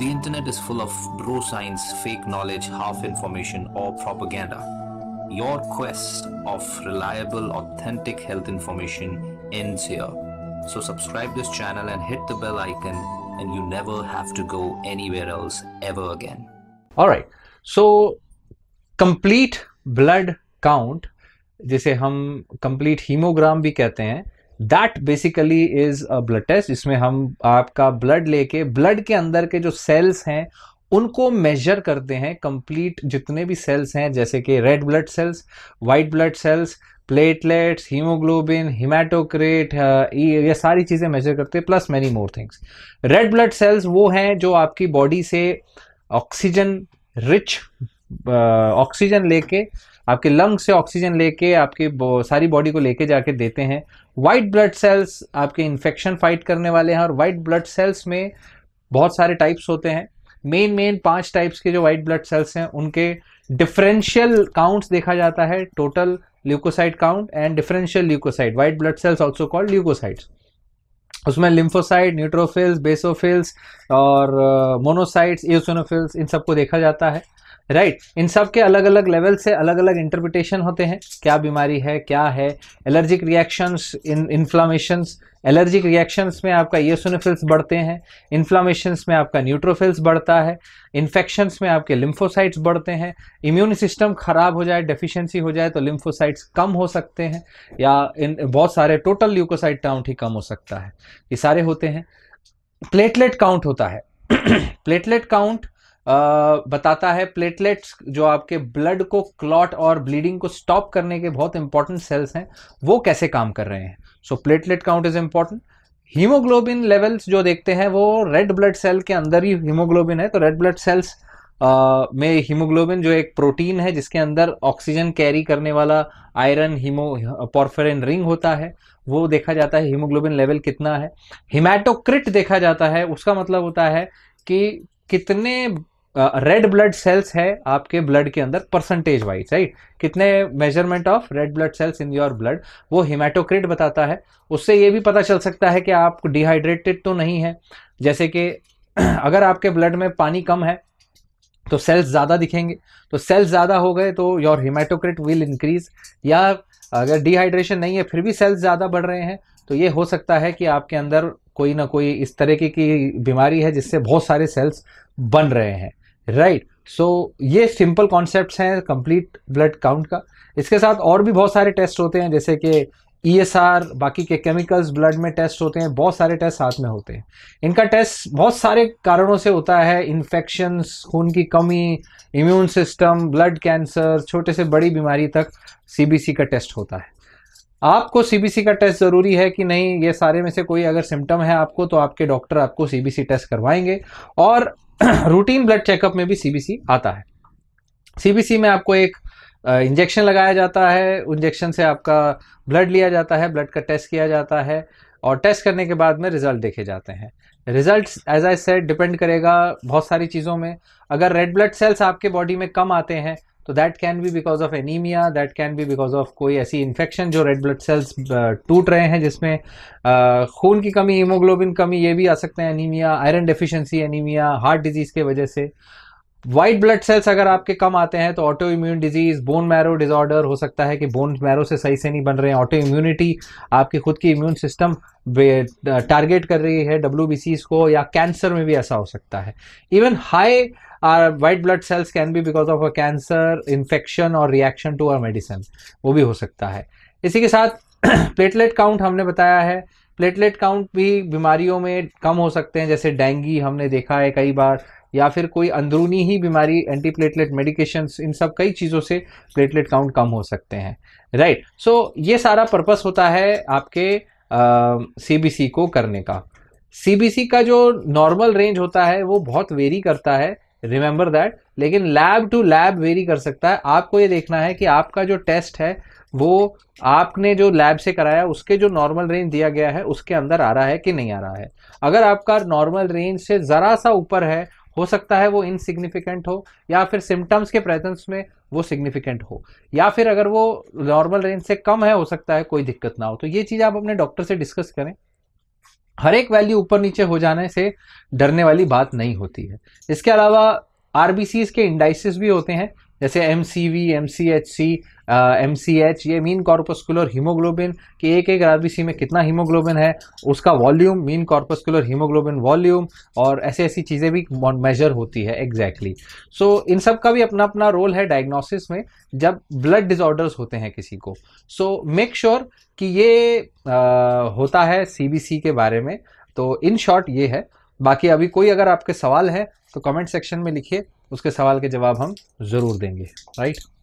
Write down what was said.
The internet is full of bro science, fake knowledge, half information, or propaganda. Your quest of reliable, authentic health information ends here. So subscribe this channel and hit the bell icon and you never have to go anywhere else ever again. All right. So complete blood count जिसे हम complete hemogram भी कहते हैं that basically is a blood test इसमें हम आपका blood लेके blood के अंदर के जो सेल्स हैं उनको मेजर करते हैं कंप्लीट जितने भी सेल्स हैं जैसे कि red blood cells white blood cells platelets haemoglobin haematocrit ये सारी चीज़ें मेजर करते हैं plus many more things red blood cells वो हैं जो आपकी बॉडी से ऑक्सीजन रिच ऑक्सीजन लेके आपके लंग से ऑक्सीजन लेके आपके सारी बॉडी को लेके जाके देते हैं वाइट ब्लड सेल्स आपके इन्फेक्शन फाइट करने वाले हैं और वाइट ब्लड सेल्स में बहुत सारे टाइप्स होते हैं मेन मेन पांच टाइप्स के जो वाइट ब्लड सेल्स हैं उनके डिफरेंशियल काउंट्स देखा जाता है total leukocyte count and differential leukocyte white blood cells also called leukocytes उसमें लिम्फोसाइट न्यूट्रोफिल्स बेसोफिल्स और मोनोसाइट्स एसोनोफिल्स इन सबको देखा जाता है राइट right. इन सब के अलग अलग लेवल से अलग अलग इंटरप्रिटेशन होते हैं क्या बीमारी है क्या है allergic reactions in inflammations allergic reactions में आपका यूसोनोफिल्स बढ़ते हैं इन्फ्लामेशंस में आपका न्यूट्रोफिल्स बढ़ता है इन्फेक्शंस में आपके लिम्फोसाइट्स बढ़ते हैं इम्यून सिस्टम खराब हो जाए डेफिशिएंसी हो जाए तो लिम्फोसाइट्स कम हो सकते हैं या इन बहुत सारे टोटल ल्यूकोसाइट काउंट ही कम हो सकता है ये सारे होते हैं प्लेटलेट काउंट होता है प्लेटलेट काउंट बताता है प्लेटलेट्स जो आपके ब्लड को क्लॉट और ब्लीडिंग को स्टॉप करने के बहुत इंपॉर्टेंट सेल्स हैं वो कैसे काम कर रहे हैं so platelet count is important haemoglobin levels जो देखते हैं वो रेड ब्लड सेल के अंदर ही हीमोग्लोबिन है तो रेड ब्लड सेल्स में हीमोग्लोबिन जो एक प्रोटीन है जिसके अंदर ऑक्सीजन कैरी करने वाला आयरन हीमो पॉर्फेरिन रिंग होता है वो देखा जाता है हीमोग्लोबिन लेवल कितना है हिमाटोक्रिट देखा जाता है उसका मतलब होता है कि कितने रेड ब्लड सेल्स है आपके ब्लड के अंदर परसेंटेज वाइज राइट कितने measurement of red blood cells in your blood वो हिमाटोक्रिट बताता है उससे ये भी पता चल सकता है कि आप डिहाइड्रेटेड तो नहीं है जैसे कि अगर आपके ब्लड में पानी कम है तो सेल्स ज़्यादा दिखेंगे तो सेल्स ज़्यादा हो गए तो योर हिमाटोक्रिट विल इंक्रीज या अगर डिहाइड्रेशन नहीं है फिर भी सेल्स ज़्यादा बढ़ रहे हैं तो ये हो सकता है कि आपके अंदर कोई ना कोई इस तरह की बीमारी है जिससे बहुत सारे सेल्स बन रहे हैं राइट सो ये सिंपल कॉन्सेप्ट हैं कंप्लीट ब्लड काउंट का इसके साथ और भी बहुत सारे टेस्ट होते हैं जैसे कि ई एस आर बाकी के केमिकल्स ब्लड में टेस्ट होते हैं बहुत सारे टेस्ट साथ में होते हैं इनका टेस्ट बहुत सारे कारणों से होता है इन्फेक्शंस खून की कमी इम्यून सिस्टम ब्लड कैंसर छोटे से बड़ी बीमारी तक सी का टेस्ट होता है आपको सीबीसी का टेस्ट ज़रूरी है कि नहीं ये सारे में से कोई अगर सिम्टम है आपको तो आपके डॉक्टर आपको सीबीसी टेस्ट करवाएंगे और रूटीन ब्लड चेकअप में भी सीबीसी आता है सीबीसी में आपको एक इंजेक्शन लगाया जाता है इंजेक्शन से आपका ब्लड लिया जाता है ब्लड का टेस्ट किया जाता है और टेस्ट करने के बाद में रिजल्ट देखे जाते हैं result as I said depend करेगा बहुत सारी चीज़ों में अगर रेड ब्लड सेल्स आपके बॉडी में कम आते हैं तो that can be because of anaemia that can be because of कोई ऐसी इन्फेक्शन जो रेड ब्लड सेल्स टूट रहे हैं जिसमें uh, खून की कमी हीमोग्लोबिन कमी ये भी आ सकते हैं anaemia iron deficiency anaemia heart disease के वजह से वाइट ब्लड सेल्स अगर आपके कम आते हैं तो autoimmune disease bone marrow disorder हो सकता है कि बोन मैरो से सही से नहीं बन रहे हैं ऑटो इम्यूनिटी आपकी खुद की इम्यून सिस्टम टारगेट कर रही है डब्ल्यू को या कैंसर में भी ऐसा हो सकता है even higher white blood cells can be because of a cancer infection और रिएक्शन टू अर मेडिसिन वो भी हो सकता है इसी के साथ प्लेटलेट काउंट हमने बताया है प्लेटलेट काउंट भी बीमारियों में कम हो सकते हैं जैसे डेंगी हमने देखा है कई बार या फिर कोई अंदरूनी ही बीमारी एंटी प्लेटलेट मेडिकेशन इन सब कई चीज़ों से प्लेटलेट काउंट कम हो सकते हैं राइट right. सो so, ये सारा पर्पस होता है आपके सी को करने का सी का जो नॉर्मल रेंज होता है वो बहुत वेरी करता है रिमेंबर दैट लेकिन लैब टू लैब वेरी कर सकता है आपको ये देखना है कि आपका जो टेस्ट है वो आपने जो लैब से कराया उसके जो नॉर्मल रेंज दिया गया है उसके अंदर आ रहा है कि नहीं आ रहा है अगर आपका नॉर्मल रेंज से ज़रा सा ऊपर है हो सकता है वो इनसिग्निफिकेंट हो या फिर सिम्टम्स के प्रेजेंस में वो सिग्निफिकेंट हो या फिर अगर वो नॉर्मल रेंज से कम है हो सकता है कोई दिक्कत ना हो तो ये चीज़ आप अपने डॉक्टर से डिस्कस करें हर एक वैल्यू ऊपर नीचे हो जाने से डरने वाली बात नहीं होती है इसके अलावा आरबीसी के इंडाइसिस भी होते हैं जैसे M C V M C H C M C H ये मीन कॉर्पस्कुलर हीमोग्लोबिन कि एक एक आरबीसी में कितना हीमोग्लोबिन है उसका volume mean corpuscular haemoglobin volume और ऐसी ऐसी चीज़ें भी मेजर होती है एग्जैक्टली exactly. सो so, इन सब का भी अपना अपना रोल है डायग्नोसिस में जब ब्लड डिसऑर्डर्स होते हैं किसी को सो मेक श्योर कि ये आ, होता है सी के बारे में तो इन शॉर्ट ये है बाकी अभी कोई अगर आपके सवाल है तो कमेंट सेक्शन में लिखिए उसके सवाल के जवाब हम ज़रूर देंगे राइट